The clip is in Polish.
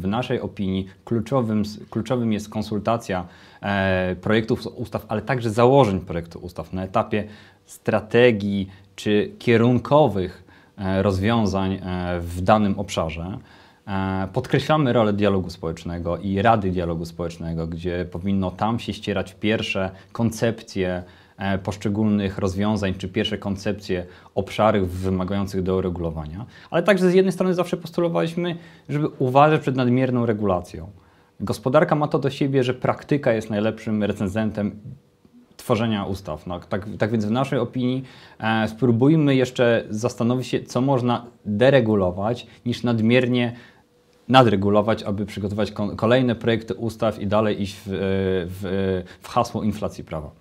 w naszej opinii kluczowym, kluczowym jest konsultacja e, projektów ustaw, ale także założeń projektu ustaw na etapie strategii czy kierunkowych e, rozwiązań e, w danym obszarze. Podkreślamy rolę dialogu społecznego i Rady Dialogu Społecznego, gdzie powinno tam się ścierać pierwsze koncepcje E, poszczególnych rozwiązań czy pierwsze koncepcje obszarów wymagających do regulowania, ale także z jednej strony zawsze postulowaliśmy, żeby uważać przed nadmierną regulacją. Gospodarka ma to do siebie, że praktyka jest najlepszym recenzentem tworzenia ustaw. No, tak, tak, więc w naszej opinii e, spróbujmy jeszcze zastanowić się, co można deregulować, niż nadmiernie nadregulować, aby przygotować kolejne projekty ustaw i dalej iść w, e, w, w hasło inflacji prawa.